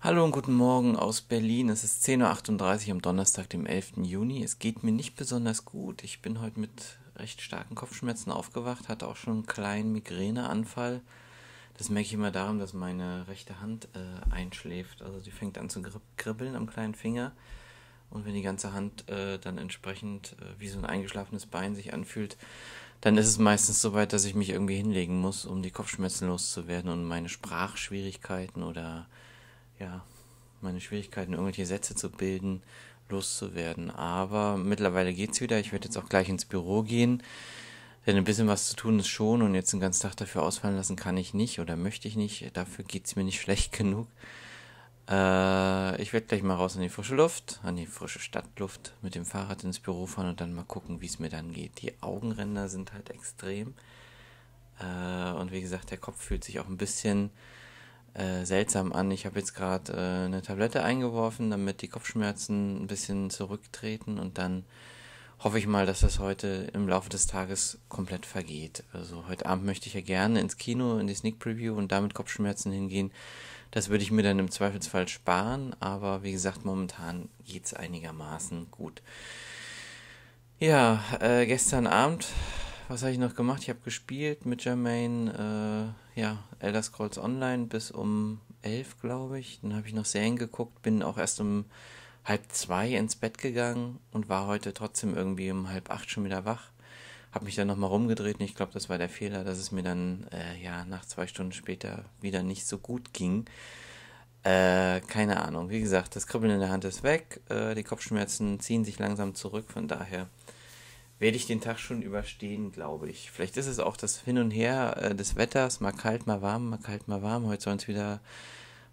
Hallo und guten Morgen aus Berlin. Es ist 10.38 Uhr am Donnerstag, dem 11. Juni. Es geht mir nicht besonders gut. Ich bin heute mit recht starken Kopfschmerzen aufgewacht, hatte auch schon einen kleinen Migräneanfall. Das merke ich immer daran, dass meine rechte Hand äh, einschläft. Also die fängt an zu kribbeln am kleinen Finger. Und wenn die ganze Hand äh, dann entsprechend äh, wie so ein eingeschlafenes Bein sich anfühlt, dann ist es meistens so weit, dass ich mich irgendwie hinlegen muss, um die Kopfschmerzen loszuwerden und meine Sprachschwierigkeiten oder ja, meine Schwierigkeiten, irgendwelche Sätze zu bilden, loszuwerden. Aber mittlerweile geht's wieder. Ich werde jetzt auch gleich ins Büro gehen. Denn ein bisschen was zu tun ist schon und jetzt den ganzen Tag dafür ausfallen lassen kann ich nicht oder möchte ich nicht. Dafür geht's mir nicht schlecht genug. Äh, ich werde gleich mal raus in die frische Luft, an die frische Stadtluft, mit dem Fahrrad ins Büro fahren und dann mal gucken, wie es mir dann geht. Die Augenränder sind halt extrem. Äh, und wie gesagt, der Kopf fühlt sich auch ein bisschen äh, seltsam an. Ich habe jetzt gerade äh, eine Tablette eingeworfen, damit die Kopfschmerzen ein bisschen zurücktreten und dann hoffe ich mal, dass das heute im Laufe des Tages komplett vergeht. Also heute Abend möchte ich ja gerne ins Kino, in die Sneak Preview und damit Kopfschmerzen hingehen. Das würde ich mir dann im Zweifelsfall sparen, aber wie gesagt, momentan geht es einigermaßen gut. Ja, äh, gestern Abend was habe ich noch gemacht? Ich habe gespielt mit Jermaine, äh, ja, Elder Scrolls Online bis um elf, glaube ich. Dann habe ich noch Serien geguckt, bin auch erst um halb zwei ins Bett gegangen und war heute trotzdem irgendwie um halb acht schon wieder wach. Habe mich dann nochmal rumgedreht und ich glaube, das war der Fehler, dass es mir dann äh, ja nach zwei Stunden später wieder nicht so gut ging. Äh, keine Ahnung. Wie gesagt, das Kribbeln in der Hand ist weg, äh, die Kopfschmerzen ziehen sich langsam zurück, von daher werde ich den Tag schon überstehen, glaube ich. Vielleicht ist es auch das Hin und Her äh, des Wetters, mal kalt, mal warm, mal kalt, mal warm. Heute sollen es wieder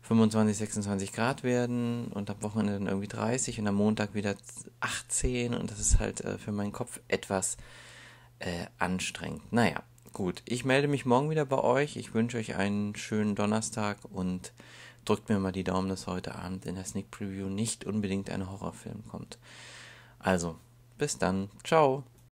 25, 26 Grad werden und am Wochenende dann irgendwie 30 und am Montag wieder 18 und das ist halt äh, für meinen Kopf etwas äh, anstrengend. Naja, gut. Ich melde mich morgen wieder bei euch. Ich wünsche euch einen schönen Donnerstag und drückt mir mal die Daumen, dass heute Abend in der Sneak Preview nicht unbedingt ein Horrorfilm kommt. Also, bis dann. Ciao.